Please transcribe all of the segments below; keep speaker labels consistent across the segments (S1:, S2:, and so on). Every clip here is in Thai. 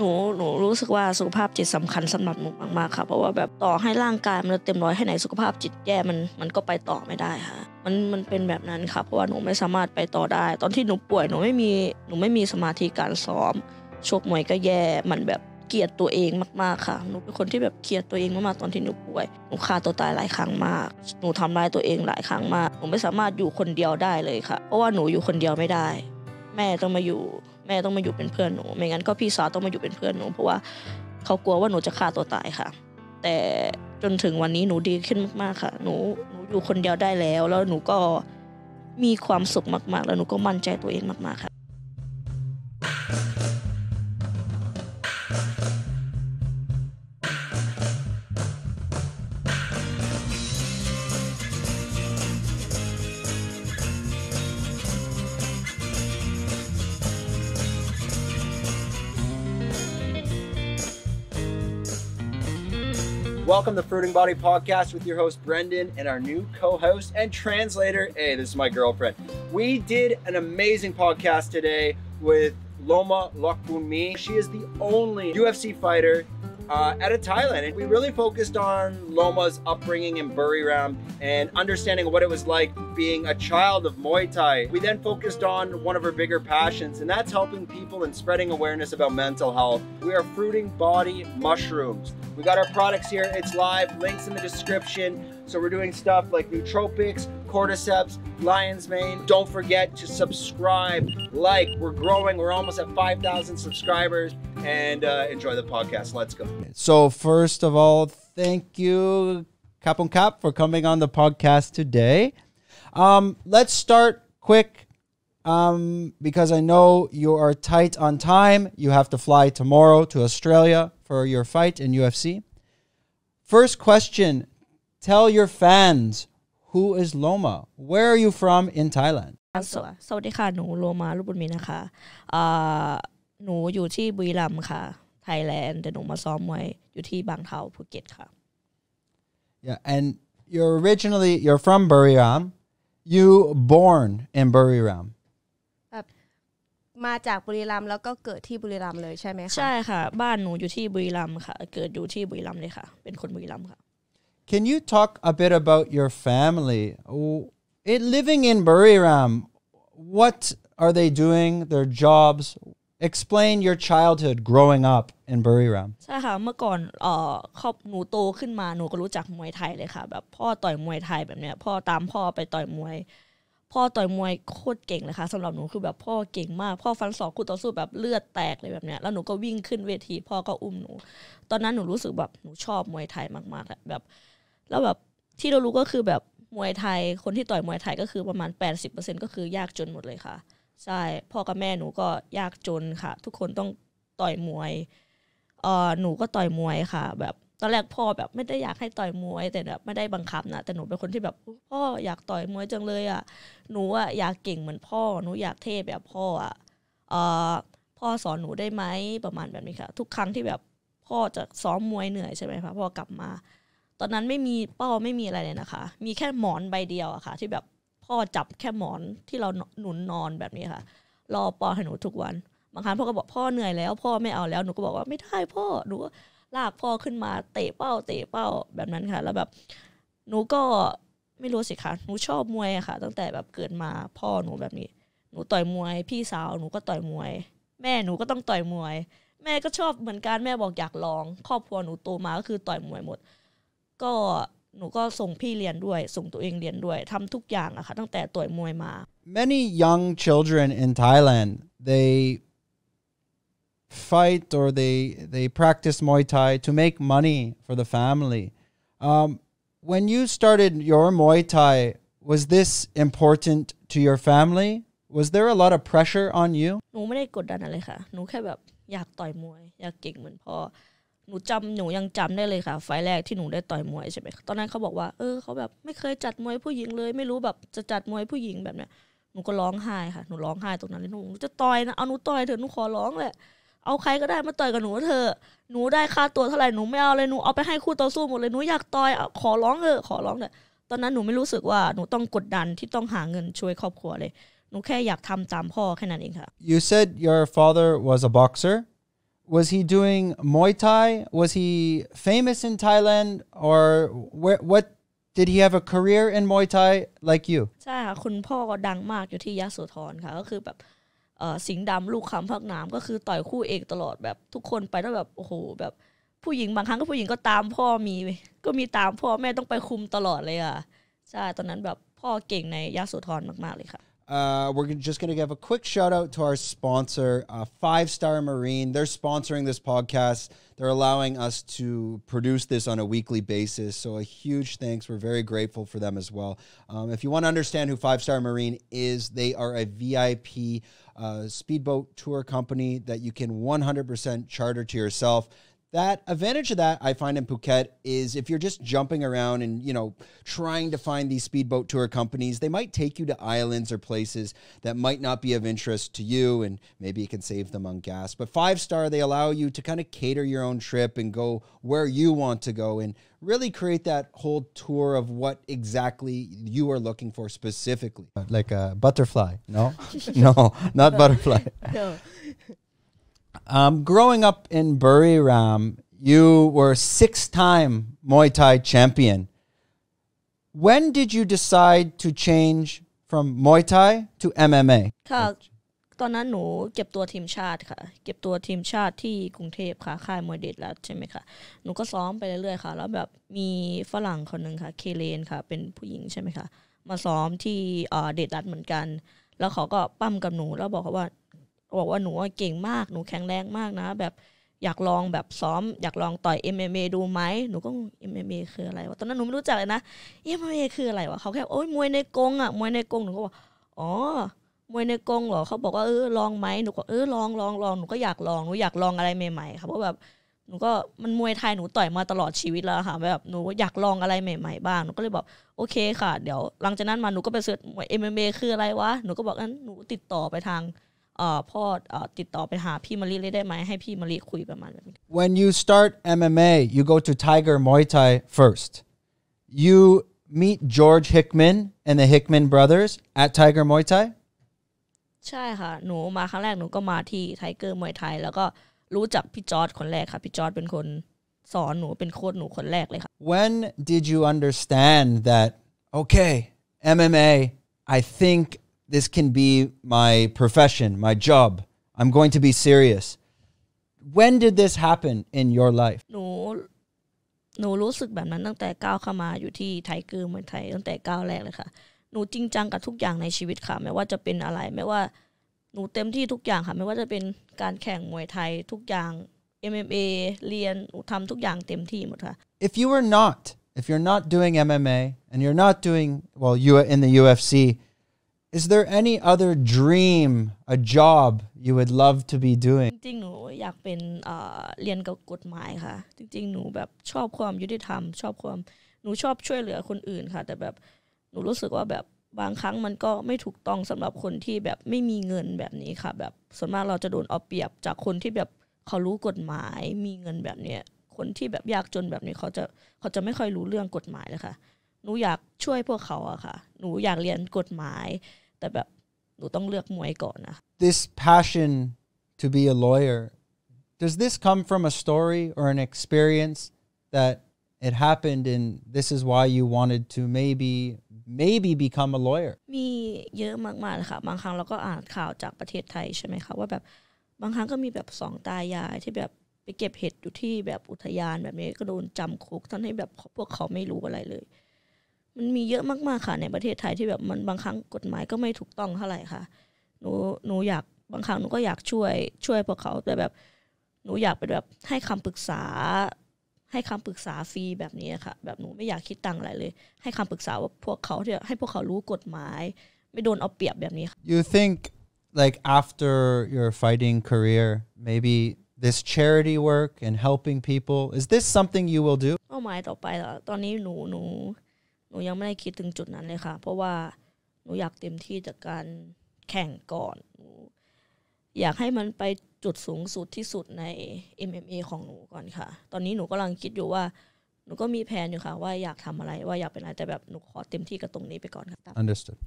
S1: หนูหนูรู้สึกว่าสุขภาพจิตสำคัญสำหรับหนูมากๆค่ะ เพราะว่าแบบต่อให้ร่างกายมันเต็มร้อยแค่ไหนสุขภาพจิตแย่มันมันก็ไปต่อไม่ได้ค่ะ มันมันเป็นแบบนั้นค่ะเพราะว่าหนูไม่สามารถไปต่อได้ ตอนที่หนูป่วยหนูไม่มีหนูไม่มีสมาธิการซ้อมชกมวยก็แย่มันแบบเกลียดตัวเองมากๆค่ะหนูเป็นคนที่แบบเกลียดตัวเองมากๆตอนที่หนูป่วยหนูฆ่าตัวตายหลายครั้งมากหนูทำร้ายตัวเองหลายครั้งมากหนูไม่สามารถอยู่คนเดียวได้เลยค่ะเพราะว่าหนูอยู่คนเดียวไม่ได้ แม่ต้องมาอยู่แม่ต้องมาอยู่เป็นเพื่อนหนู ไม่งั้นก็พี่สาวต้องมาอยู่เป็นเพื่อนหนู เพราะว่าเขากลัวว่าหนูจะฆ่าตัวตายค่ะ แต่จนถึงวันนี้หนูดีขึ้นมากๆค่ะ หนู หนูอยู่คนเดียวได้แล้ว แล้วหนูก็มีความสุขมากๆ แล้วหนูก็มั่นใจตัวเองมากๆค่ะ
S2: welcome to Fruiting Body Podcast with your host Brendan and our new co-host and translator. Hey, this is my girlfriend. We did an amazing podcast today with Loma Lokbunmi. She is the only UFC fighter uh, out of Thailand. And we really focused on Loma's upbringing in Buriram and understanding what it was like being a child of Muay Thai. We then focused on one of her bigger passions, and that's helping people and spreading awareness about mental health. We are fruiting body mushrooms. We got our products here, it's live, links in the description. So we're doing stuff like nootropics, cordyceps, lion's mane. Don't forget to subscribe, like. We're growing. We're almost at 5,000 subscribers. And uh, enjoy the podcast. Let's go. So first of all, thank you, Cap Cap, for coming on the podcast today. Um, let's start quick um, because I know you are tight on time. You have to fly tomorrow to Australia for your fight in UFC. First question Tell your fans who is Loma. Where are you from in Thailand?
S1: สวัสดีค่ะหนูโลมาลูกบุญมีนะคะหนูอยู่ที่บุรีรัมย์ค่ะไทยแลนด์แต่หนูมาซ้อมมวยอยู่ที่บางเทาภูเก็ตค่ะ
S2: Yeah and you're originally you're from Buriram you born in Buriram
S1: มาจากบุรีรัมย์แล้วก็เกิดที่บุรีรัมย์เลยใช่ไหมคะใช่ค่ะบ้านหนูอยู่ที่บุรีรัมย์ค่ะเกิดอยู่ที่บุรีรัมย์เลยค่ะเป็นคนบุรีรัมย์ค่ะ
S2: Can you talk a bit about your family? It living in Buriram, what are they doing? Their jobs? Explain your childhood growing up in Buriram.
S1: ใช่ค่ะเมื่อก่อนเอ่อครอบหนูโตขึ้นมาหนูก็รู้จักมวยไทยเลยค่ะแบบพ่อต่อยมวยไทยแบบเนี้ยพ่อตามพ่อไปต่อยมวย พ่อต่อยมวยโคตรเก่งเลยค่ะสำหรับหนูคือแบบพ่อเก่งมาก พ่อฟันศอกคู่ต่อสู้แบบเลือดแตกเลยแบบเนี้ยแล้วหนูก็วิ่งขึ้นเวที พ่อก็อุ้มหนู ตอนนั้นหนูรู้สึกแบบหนูชอบมวยไทยมากๆแบบแล้วแบบที่เรารู้ก็คือแบบมวยไทย คนที่ต่อยมวยไทยก็คือประมาณ 80%ก็คือยากจนหมดเลยค่ะ ใช่ พ่อกับแม่หนูก็ยากจนค่ะ ทุกคนต้องต่อยมวยเออหนูก็ต่อยมวยค่ะแบบตอนแรกพ่อแบบไม่ได้อยากให้ต่อยมวยแต่แบบไม่ได้บังคับนะแต่หนูเป็นคนที่แบบ พ่ออยากต่อยมวยจังเลยอ่ะหนูอ่ะอยากเก่งเหมือนพ่อหนูอยากเท่แบบพ่ออ่ะเออพ่อสอนหนูได้ไหมประมาณแบบนี้ค่ะ ทุกครั้งที่แบบพ่อจะซ้อมมวยเหนื่อยใช่ไหมคะพ่อกลับมาตอนนั้นไม่มีเป้าไม่มีอะไรเลยนะคะ มีแค่หมอนใบเดียวอะค่ะ ที่แบบพ่อจับแค่หมอนที่เราหนุนนอนแบบนี้ค่ะ รอปอให้หนูทุกวัน บางครั้งพ่อก็บอกพ่อเหนื่อยแล้ว พ่อไม่เอาแล้วหนูก็บอกว่าไม่ได้พ่อหนูลากพ่อขึ้นมาเตะเป้าเตะเป้าแบบนั้นค่ะ แล้วแบบหนูก็ไม่รู้สิคะหนูชอบมวยค่ะ ตั้งแต่แบบเกิดมาพ่อหนูแบบนี้ หนูต่อยมวย พี่สาวหนูก็ต่อยมวย แม่หนูก็ต้องต่อยมวย แม่ก็ชอบเหมือนกันแม่บอกอยากลองครอบครัวหนูโตมาก็คือต่อยมวยหมดก็หนูก็ส่งพี่เรียนด้วยส่งตัวเองเรียนด้วยทำทุกอย่างอะค่ะตั้งแต่ต่อยมวยมา Many
S2: young children in Thailand they fight or they they practice Muay Thai to make money for the family um, when you started your Muay Thai was this important to your family was there a lot of pressure on you
S1: หนูไม่ได้กดดันอะไรค่ะ หนูแค่แบบอยากต่อยมวยอยากเก่งเหมือนพ่อหนูจำหนูยังจำได้เลยค่ะไฟแรกที่หนูได้ต่อยมวยใช่ไหมตอนนั้นเขาบอกว่าเออ เขาแบบไม่เคยจัดมวยผู้หญิงเลย ไม่รู้แบบจะจัดมวยผู้หญิงแบบเนี้ยหนูก็ร้องไห้ค่ะ หนูร้องไห้ตรงนั้นเลยหนูจะต่อยนะเอาหนูต่อยเถอะหนูขอร้องแหละเอาใครก็ได้มาต่อยกับหนูเถอะหนูได้ค่าตัวเท่าไหร่หนูไม่เอาเลยหนูเอาไปให้คู่ต่อสู้หมดเลยหนูอยากต่อย ขอร้องเถอะขอร้องเถอะตอนนั้นหนูไม่รู้สึกว่าหนูต้องกดดันที่ต้องหาเงินช่วยครอบครัวเลย หนูแค่อยากทำตามพ่อแค่นั้นเองค่ะ
S2: You said your father was a boxer was he doing Muay Thai? Was he famous in Thailand, or where, what did he have a career in Muay Thai like you
S1: ใช่ค่ะคุณพ่อก็ดังมากอยู่ที่ยะโสธรค่ะก็คือแบบสิงดำลูกคำพักน้ำก็คือต่อยคู่เอกตลอดแบบทุกคนไปแล้วแบบโอ้โหแบบผู้หญิงบางครั้งก็ผู้หญิงก็ตามพ่อมีก็มีตามพ่อแม่ต้องไปคุมตลอดเลยอ่ะใช่ตอนนั้นแบบพ่อเก่งในยะโสธรมากๆเลยค่ะ
S2: Uh, we're just going to give a quick shout out to our sponsor, uh, Five Star Marine. They're sponsoring this podcast. They're allowing us to produce this on a weekly basis. So, a huge thanks. We're very grateful for them as well. Um, if you want to understand who Five Star Marine is, they are a VIP uh, speedboat tour company that you can 100% charter to yourself that advantage of that I find in Phuket is if you're just jumping around and you know trying to find these speedboat tour companies, they might take you to islands or places that might not be of interest to you, and maybe it can save them on gas. But five star, they allow you to kind of cater your own trip and go where you want to go and really create that whole tour of what exactly you are looking for specifically. Like a butterfly? No, no, not butterfly. no. Um, growing up in Buriram, you were six time Muay Thai champion. When did you decide to change from Muay Thai to MMA?
S1: ค่ะตอนนั้นหนูเก็บตัวทีมชาติค่ะ เก็บตัวทีมชาติที่กรุงเทพค่ะ ค่ายมวยเด็ดแล้วใช่ไหมคะ หนูก็ซ้อมไปเรื่อยๆค่ะ แล้วแบบมีฝรั่งคนหนึ่งค่ะ เคเลนค่ะ เป็นผู้หญิงใช่ไหมคะ มาซ้อมที่เอ่เดดรัดเหมือนกัน แล้วเขาก็ปั้มกับหนูแล้วบอกเขาว่าบอกว่าหนูเก่งมาก หนูแข็งแรงมากนะ แบบอยากลองแบบซ้อม อยากลองต่อย MMA ดูไหมหนูก็ MMA คืออะไรวะ ตอนนั้นหนูไม่รู้จักเลยนะ MMA คืออะไรวะเขาแค่โอ้ยมวยในกงอะมวยในกงหนูก็บอกอ๋อ มวยในกงเหรอเขาบอกว่าเออลองไหมหนูก็เออลองลองลองหนูก็อยากลอง หนูอยากลองอะไรใหม่ ๆค่ะ เพราะแบบหนูก็มันมวยไทยหนูต่อยมาตลอดชีวิตแล้วค่ะ แบบหนูอยากลองอะไรใหม่ๆ บ้าง หนูก็เลยบอกโอเคค่ะ เดี๋ยวหลังจากนั้นมาหนูก็ไปเสิร์ชมวย MMA คืออะไรวะ หนูก็บอกงั้นหนูติดต่อไปทางพ่อติดต่อไปหาพี่มารีเลยได้ไหมให้พี่มารีคุยประมาณแบบนี้
S2: When you start MMA you go to Tiger Muay Thai first you meet George Hickman and the Hickman brothers at Tiger Muay Thai
S1: ใช่ค่ะหนูมาครั้งแรกหนูก็มาที่ Tiger Muay Thai แล้วก็รู้จักพี่จอร์ดคนแรกค่ะพี่จอร์ดเป็นคนสอนหนูเป็นโค้ชหนูคนแรกเลยค่ะ When
S2: did you understand that okay MMA I think this can be my profession, my job. I'm going to be serious. When did this happen in your life?
S1: หนูหนูรู้สึกแบบนั้นตั้งแต่ก้าวเข้ามาอยู่ที่ไทยคือเมืองไทยตั้งแต่ก้าวแรกเลยค่ะหนูจริงจังกับทุกอย่างในชีวิตค่ะไม่ว่าจะเป็นอะไรไม่ว่าหนูเต็มที่ทุกอย่างค่ะไม่ว่าจะเป็นการแข่งมวยไทยทุกอย่าง MMA เรียนหนูทำทุกอย่างเต็มที่หมดค่ะ
S2: If you were not if you're not doing MMA and you're not doing well you are in the UFC Is there any other dream, a job you would love to be doing? จริงๆ
S1: หนูอยากเป็นเรียนเกับกฎหมายค่ะ จริง ๆ หนูแบบชอบความยุติธรรม ชอบความ หนูชอบช่วยเหลือคนอื่นค่ะ แต่แบบ หนูรู้สึกว่าแบบบางครั้งมันก็ไม่ถูกต้องสำหรับคนที่แบบไม่มีเงินแบบนี้ค่ะ แบบส่วนมากเราจะโดนเอาเปรียบจากคนที่แบบเขารู้กฎหมาย มีเงินแบบเนี้ย คนที่แบบยากจนแบบนี้เขาจะเขาจะไม่ค่อยรู้เรื่องกฎหมายเลยค่ะหนูอยากช่วยพวกเขาอะค่ะ หนูอยากเรียนกฎหมาย แต่แบบหนูต้องเลือกมวยก่อนนะ
S2: This passion to be a lawyer does this come from a story or an experience that it happened and this is why you wanted to maybe maybe become a lawyer
S1: มีเยอะมากๆยค่ะ บางครั้งเราก็อ่านข่าวจากประเทศไทยใช่ไหมคะว่าแบบบางครั้งก็มีแบบสองตายายที่แบบไปเก็บเห็ดอยู่ที่แบบอุทยานแบบนี้ก็โดนจำคุกทั้งให้แบบพวกเขาไม่รู้อะไรเลยมันมีเยอะมาก ๆค่ะในประเทศไทยที่แบบมันบางครั้งกฎหมายก็ไม่ถูกต้องเท่าไหร่ค่ะหนูหนูอยากบางครั้งหนูก็อยากช่วย ช่วยพวกเขาแต่แบบ หนูอยากเป็นแบบให้คำปรึกษา ให้คำปรึกษาฟรีแบบนี้ค่ะแบบหนูไม่อยากคิดตังอะไรเลย ให้คำปรึกษาว่าพวกเขาที่ให้พวกเขารู้กฎหมาย ไม่โดนเอาเปรียบแบบนี้ค่ะ You
S2: think like after your fighting career maybe this charity work and helping people is this something you will do
S1: เป้าหมายต่อไปเหรอตอนนี้หนูหนูหนูยังไม่ได้คิดถึงจุดนั้นเลยค่ะ เพราะว่าหนูอยากเต็มที่จากการแข่งก่อนหนูอยากให้มันไปจุดสูงสุดที่สุดใน MMA ของหนูก่อนค่ะ ตอนนี้หนูกำลังคิดอยู่ว่าหนูก็มีแผนอยู่ค่ะว่าอยากทำอะไร ว่าอยากเป็นอะไร แต่แบบหนูขอเต็มที่กับตรงนี้ไปก่อนค่ะ
S2: Understood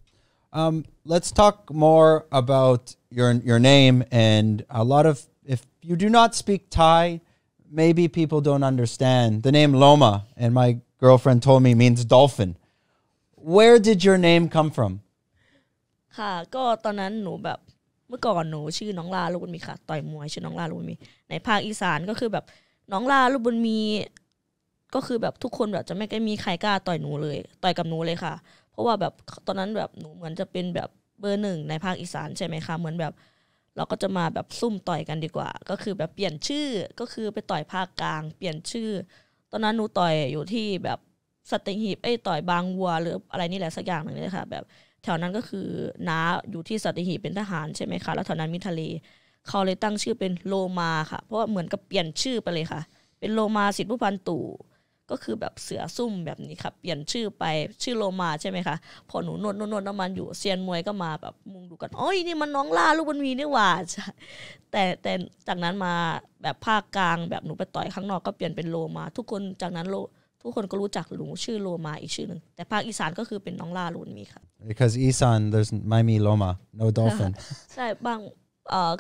S2: um, let's talk more about your your name and a lot of if you do not speak Thai maybe people don't understand the name Loma and my girlfriend told me means dolphin. Where did your name come from?
S1: ค่ะ ก็ตอนนั้นหนูแบบ เมื่อก่อนหนูชื่อน้องลาลูกบุญมีค่ะ ต่อยมวยชื่อ น้องลาลูกบุญมี ในภาคอีสานก็คือแบบ น้องลาลูกบุญมี ก็คือแบบทุกคนแบบจะไม่ได้มีใครกล้าต่อยหนูเลย ต่อยกับหนูเลยค่ะ เพราะว่าแบบตอนนั้นแบบหนูเหมือนจะเป็นแบบเบอร์หนึ่งในภาคอีสานใช่ไหมคะ เหมือนแบบ เราก็จะมาแบบซุ่มต่อยกันดีกว่า ก็คือแบบเปลี่ยนชื่อ ก็คือไปต่อยภาคกลางเปลี่ยนชื่อตอนนั้นหนูต่อยอยู่ที่แบบสติงหีบไอ้ต่อยบางวัว หรืออะไรนี่แหละสักอย่างหนึ่งเลยค่ะ แบบแถวนั้นก็คือน้าอยู่ที่สติงหีบเป็นทหารใช่ไหมคะแล้วแถวนั้นมีทะเลเขาเลยตั้งชื่อเป็นโลมาค่ะ เพราะว่าเหมือนกับเปลี่ยนชื่อไปเลยค่ะ เป็นโลมาสิทธิผู้พันตู่ก็คือแบบเสือซุ่มแบบนี้ครับเปลี่ยนชื่อไปชื่อโลมาใช่ไหมคะพอหนูนวดนวดนวดน้ำมันอยู่เซียนมวยก็มาแบบมุงดูกันโอ้ยนี่มันน้องล่าลูกบนวีนี่หว่า แต่แต่จากนั้นมาแบบภาคกลางแบบหนูไปต่อยข้างนอกก็เปลี่ยนเป็นโลมาทุกคนจากนั้นโลทุกคนก็รู้จักหนูชื่อโลมาอีกชื่อหนึ่งแต่ภาคอีสานก็คือเป็นน้องล่าลุนมีค่ะ
S2: because อีสาน there's ไม่มีโลมา no dolphin
S1: ใช่บาง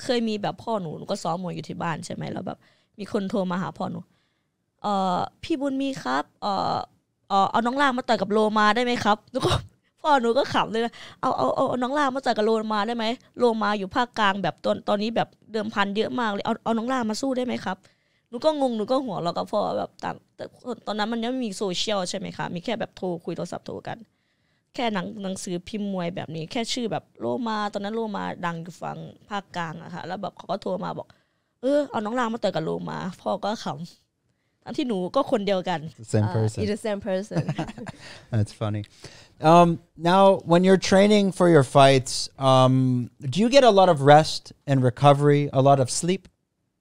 S1: เคยมีแบบพ่อหนูหนูก็ซ้อมมวยอยู่ที่บ้านใช่ไหมแล้วแบบมีคนโทรมาหาพ่อหนูเออพี่บุญมีครับ เออเออเอาน้องลางมาต่อยกับโลมาได้ไหมครับหนูก็พ่อหนูก็ขำเลยนะ เอาเอาเอาน้องลางมาต่อยกับโลมาได้ไหม โลมาอยู่ภาคกลาง แบบตอนตอนนี้แบบเดิมพันเยอะมากเลย เอา เอาน้องลางมาสู้ได้ไหมครับ หนูก็งงหนูก็หัวเราก็พ่อแบบต่างแต่ตอนนั้นมันยังไม่มีโซเชียลใช่ไหมคะ มีแค่แบบโทรคุยโทรศัพท์โทรกัน แค่หนังหนังสือพิมพ์มวยแบบนี้ แค่ชื่อแบบโลมาตอนนั้นโลมาดังอยู่ฝั่งภาคกลางอะค่ะแล้วแบบเขาก็โทรมาบอก เออเอาน้องลางมาต่อยกับโลมา พ่อก็ขำทั้งที่หนูก็คนเดียวกัน same person uh, the same person
S2: that's funny um, now when you're training for your fights um, do you get a lot of rest and recovery a lot of sleep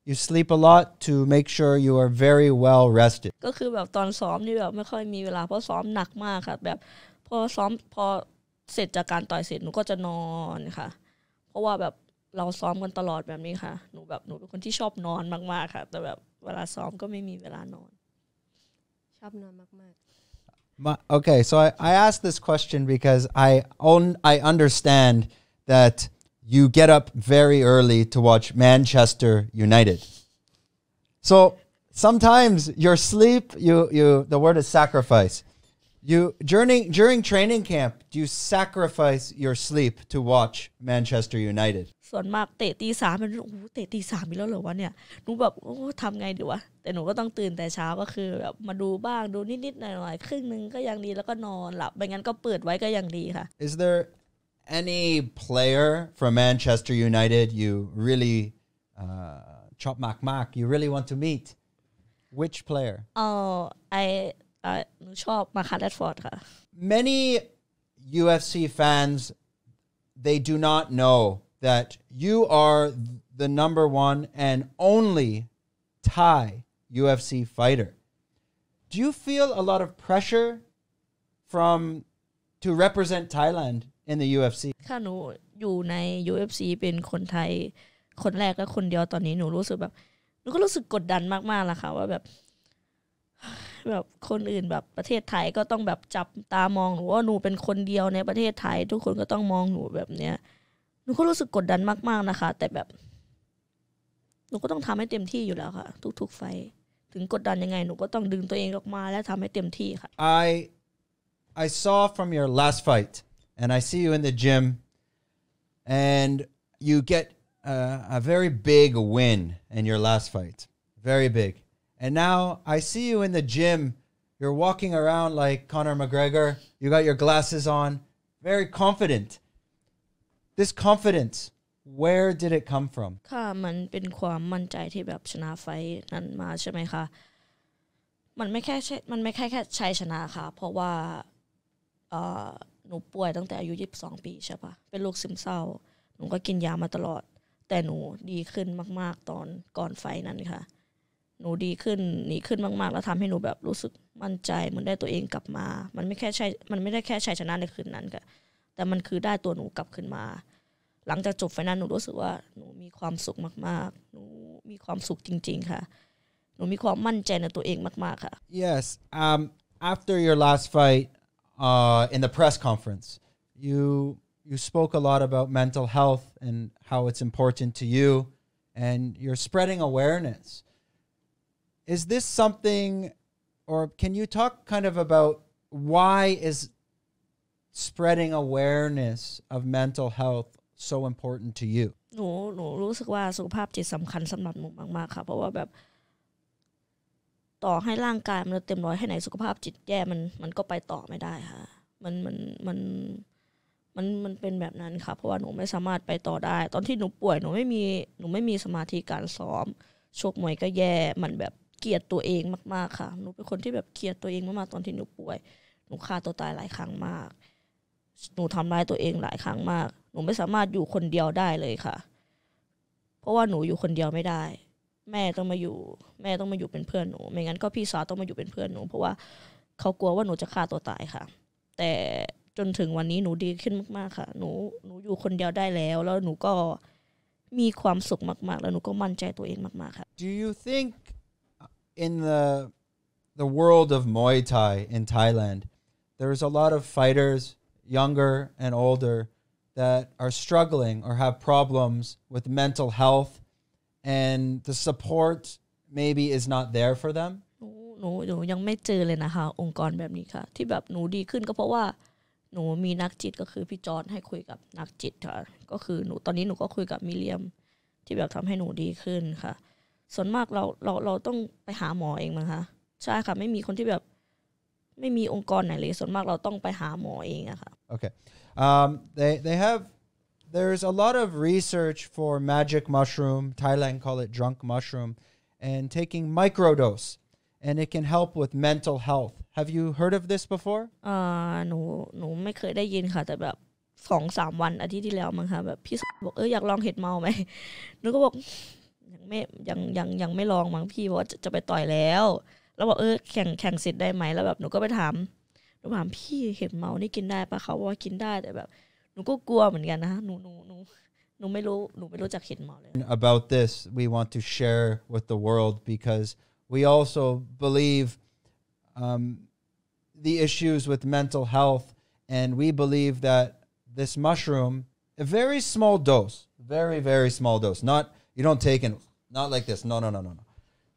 S2: you sleep a lot to make sure you are very well rested
S1: ก็คือแบบตอนซ้อมนี่แบบไม่ค่อยมีเวลาเพราะซ้อมหนักมากค่ะ แบบพอซ้อมพอเสร็จจากการต่อยเสร็จหนูก็จะนอนค่ะเพราะว่าแบบเราซ้อมกันตลอดแบบนี้ค่ะหนูแบบหนูเป็นคนที่ชอบนอนมากๆค่ะแต่แบบเวลาซ้อมก็ไม่มีเวลานอน
S2: okay, so I, I asked this question because I own I understand that you get up very early to watch Manchester United. So sometimes your sleep, you you the word is sacrifice. You during during training camp, do you sacrifice your sleep to watch Manchester United?
S1: ส่วนมากเตะตีสามมันโอ้เตะตีสามอีกแล้วเหรอวะเนี่ยหนูแบบโอ้ทำไงดีวะ แต่หนูก็ต้องตื่นแต่เช้าก็คือแบบมาดูบ้างดูนิดๆหน่อยๆครึ่งนึงก็ยังดีแล้วก็นอนหลับ ไม่งั้นก็เปิดไว้ก็ยังดีค่ะ Is there any
S2: player from Manchester United you really uh, chop mak mak you really want to meet? Which player?
S1: Oh, I หนูชอบมาคาร์แรดฟอร์ดค่ะ
S2: many UFC fans they do not know that you are the number one and only Thai UFC fighter do you feel a lot of pressure from to represent Thailand in the UFC
S1: ค่ะ หนูอยู่ใน UFC เป็นคนไทยคนแรกและคนเดียวตอนนี้ หนูรู้สึกแบบ หนูก็รู้สึกกดดันมากๆล่ะค่ะ ว่าแบบแบบคนอื่นแบบประเทศไทยก็ต้องแบบจับตามองหนูว่าหนูเป็นคนเดียวในประเทศไทย ทุกคนก็ต้องมองหนูแบบเนี้ยหนูก็รู้สึกกดดันมาก ๆนะคะ แต่แบบหนูก็ต้องทำให้เต็มที่อยู่แล้วค่ะ ทุกๆไฟถึงกดดันยังไง หนูก็ต้องดึงตัวเองออกมา และทำให้เต็มที่ค่ะ
S2: I I saw from your last fight and I see you in the gym and you get a, a very big win in your last fight very big And now I see you in the gym. You're walking around like Conor McGregor. You got your glasses on, very confident. This confidence, where did it come from?
S1: มันไม่แค่ใช่มันไม่แค่แค่ชัยชนะค่ะเพราะว่าหนูป่วยตั้งแต่อายุ22ปีใช่ปะเป็นโรคซึมเศร้าหนูก็กินยามาตลอดแต่หนูดีขึ้นมากๆตอนก่อนไฟนั้นค่ะหนูดีขึ้นหนีขึ้นมากๆ แล้วทำให้หนูแบบรู้สึกมั่นใจเหมือนได้ตัวเองกลับมา มันไม่แค่ใช่ มันไม่ได้แค่ชัยชนะในคืนนั้นค่ะแต่มันคือได้ตัวหนูกลับขึ้นมา หลังจากจบไฟนั้นหนูรู้สึกว่าหนูมีความสุขมากๆ หนูมีความสุขจริงๆค่ะ หนูมีความมั่นใจในตัวเองมากๆค่ะ
S2: yes um after your last fight uh in the press conference you you spoke a lot about mental health and how it's important to you and you're spreading awareness is this something, or can you talk kind of about why is spreading awareness of mental health so important to you
S1: หนูหนูรู้สึกว่าสุขภาพจิตสำคัญสำหรับหนูมากๆค่ะ เพราะว่าแบบ ต่อให้ร่างกายมันเต็มร้อยแค่ไหนสุขภาพจิตแย่ มัน มันก็ไปต่อไม่ได้ค่ะ มัน มัน มัน มัน มันเป็นแบบนั้นค่ะเพราะว่าหนูไม่สามารถไปต่อได้ ตอนที่หนูป่วย หนูไม่มี หนูไม่มีสมาธิการซ้อมชกมวยก็แย่ มันแบบเกลียดตัวเองมากๆค่ะหนูเป็นคนที่แบบเกลียดตัวเองมากๆตอนที่หนูป่วย หนูฆ่าตัวตายหลายครั้งมากหนูทำร้ายตัวเองหลายครั้งมาก หนูไม่สามารถอยู่คนเดียวได้เลยค่ะ เพราะว่าหนูอยู่คนเดียวไม่ได้ แม่ต้องมาอยู่ แม่ต้องมาอยู่เป็นเพื่อนหนูไม่งั้นก็พี่สาวต้องมาอยู่เป็นเพื่อนหนู เพราะว่าเขากลัวว่าหนูจะฆ่าตัวตายค่ะ แต่จนถึงวันนี้หนูดีขึ้นมากๆค่ะ หนูหนูอยู่คนเดียวได้แล้ว แล้วหนูก็มีความสุขมาก ๆ แล้วหนูก็มั่นใจตัวเองมากๆค่ะ Do you think
S2: in the the world of Muay Thai in Thailand, there's a lot of fighters, younger and older, that are struggling or have problems with mental health, and the support maybe is not there for them.
S1: หนูหนูยังไม่เจอเลยนะคะองค์กรแบบนี้ค่ะที่แบบหนูดีขึ้นก็เพราะว่าหนูมีนักจิตก็คือพี่จอนให้คุยกับนักจิตค่ะก็คือหนูตอนนี้หนูก็คุยกับมิเลียมที่แบบทําให้หนูดีขึ้นค่ะส่วนมากเราเราเราต้องไปหาหมอเองมั้งคะใช่ค่ะไม่มีคนที่แบบไม่มีองค์กรไหนเลยส่วนมากเราต้องไปหาหมอเองอะค่ะ
S2: โอเค they they have there's a lot of research for magic mushroom Thailand call it drunk mushroom and taking microdose and it can help with mental health have you heard of this before
S1: อ่าหนูหนูไม่เคยได้ยินค่ะ แต่แบบสองสามวันอาทิตย์ที่แล้วมั้งคะแบบพี่บอกเอออยากลองเห็ดเมาไหมหนูก็บอกยังไม่ยังยังยังไม่ลองมั้งพี่เพราะว่าจะจะไปต่อยแล้วแล้วบอกเออแข่งแข่งเสร็จได้ไหมแล้วแบบหนูก็ไปถามหนูถามพี่เห็ดเมานี่กินได้ปะเขาว่ากินได้แต่แบบหนูก็กลัวเหมือนกันนะหนูหนูหนูหนูไม่รู้หนูไม่รู้จักเห็ดเมาเ
S2: ลย about this we want to share with the world because we also believe um, the issues with mental health and we believe that this mushroom a very small dose very very small dose not You don't take it not like this. No, no, no, no, no.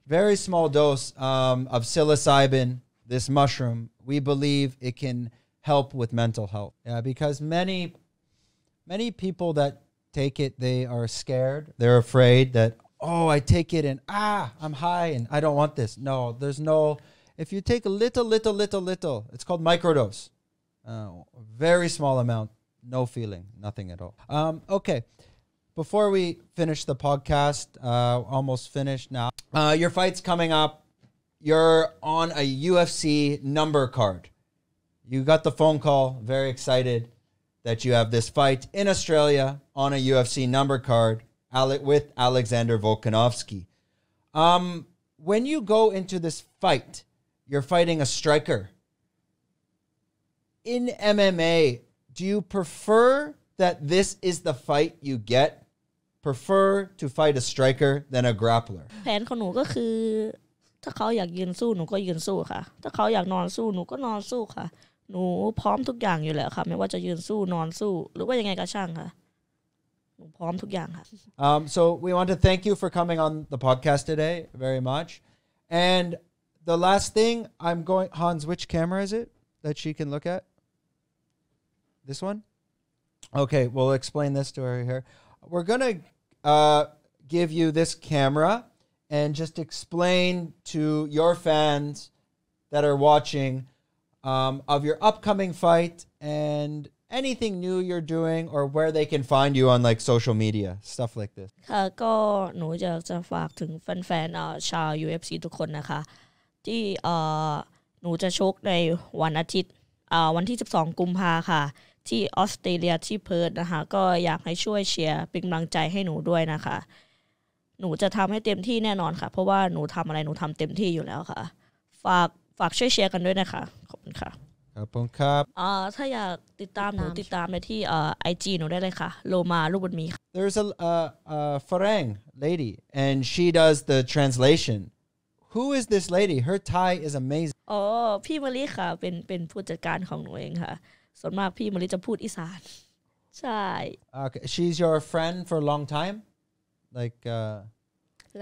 S2: Very small dose um, of psilocybin, this mushroom. We believe it can help with mental health yeah, because many, many people that take it, they are scared. They're afraid that oh, I take it and ah, I'm high and I don't want this. No, there's no. If you take a little, little, little, little, it's called microdose. Uh, very small amount, no feeling, nothing at all. Um, okay before we finish the podcast, uh, almost finished now. Uh, your fight's coming up. You're on a UFC number card. You got the phone call, very excited that you have this fight in Australia on a UFC number card with Alexander Volkanovski. Um, when you go into this fight, you're fighting a striker. In MMA, do you prefer that this is the fight you get prefer to fight a striker than a grappler
S1: แผนของหนู ก็คือ ถ้าเขาอยากยืนสู้ หนูก็ยืนสู้ค่ะ ถ้าเขาอยากนอนสู้ หนูก็นอนสู้ค่ะ หนูพร้อมทุกอย่างอยู่แล้วค่ะ ไม่ว่าจะยืนสู้นอนสู้หนูพร้อมทุกอย่างค่ะ
S2: um, so we want to thank you for coming on the podcast today very much and the last thing I'm going Hans which camera is it that she can look at this one okay we'll explain this to her here we're gonna uh, give you this camera and just explain to your fans that are watching um, of your upcoming fight and anything new you're doing or where they can find you on like social media stuff like this
S1: ค่ะก็หนูอยากจะฝากถึงแฟนๆชาว UFC ทุกคนนะคะที่หนูจะชกในวันอาทิตย์วันที่ 12 กุมภาค่ะที่ออสเตรเลียที่เพิร์ดนะคะ ก็อยากให้ช่วยเชียร์เป็นกำลังใจให้หนูด้วยนะคะ หนูจะทำให้เต็มที่แน่นอนค่ะ เพราะว่าหนูทำอะไรหนูทำเต็มที่อยู่แล้วค่ะฝากฝากช่วยเชียร์กันด้วยนะคะขอบคุณค่ะ
S2: ครับผมครับ
S1: อ่าถ้าอยากติดตามหนูติดตามในที่อ่าไอจีหนูได้เลยค่ะโลมาลูกบุญมี
S2: There's a uh, uh, Farang lady and she does the translation Who is this lady Her Thai is amazing
S1: อ๋อพี่มารีค่ะ เป็นเป็นผู้จัดการของหนูเองค่ะส่วนมากพี่มลิจะพูดอีสานใช่
S2: okay. she's your friend for a long time like uh...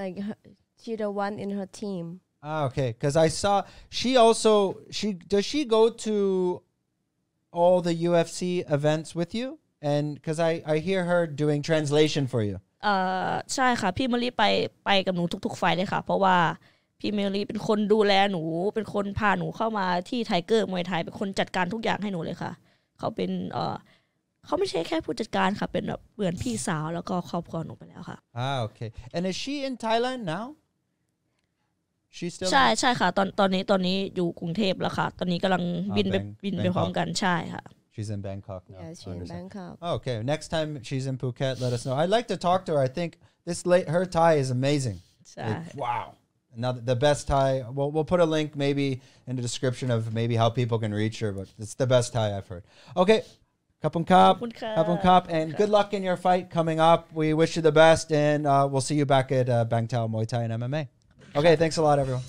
S1: like h e she the one in her team
S2: ah okay because I saw she also she does she go to all the UFC events with you and because I I hear her doing translation for you
S1: เอ่อใช่ค่ะพี่มลิไปไปกับหนูทุกๆไฟเลยค่ะเพราะว่าพี่เมลีเป็นคนดูแลหนูเป็นคนพาหนูเข้ามาที่ไทเกอร์มวยไทยเป็นคนจัดการทุกอย่างให้หนูเลยค่ะเขาเป็นเออเขาไม่ใช่แค่ผู้จัดการค่ะ เป็นแบบเหมือนพี่สาวแล้วก็ครอบครัวหนูไปแล้วค่ะอ่าโอเค and is she in Thailand now
S2: she still ใช่ใช่ค
S1: ่ะตอนตอนนี้ตอนนี้อยู่กรุงเทพแล้วค่ะตอนนี้กำลังบินไปบินไปพร้อมกันใช่ค่ะ She's in Bangkok now. Yeah, she's in Bangkok.
S2: Oh, okay, next time she's in Phuket, let us know. I'd like to talk to her. I think this late her Thai is amazing. It, wow. Now the best tie. will we'll put a link maybe in the description of maybe how people can reach her, but it's the best tie I've heard. Okay, Cup and Cop, Cup and Cop, and good luck in your fight coming up. We wish you the best, and uh, we'll see you back at uh, Bangtao Muay Thai and MMA. Okay, thanks a lot, everyone.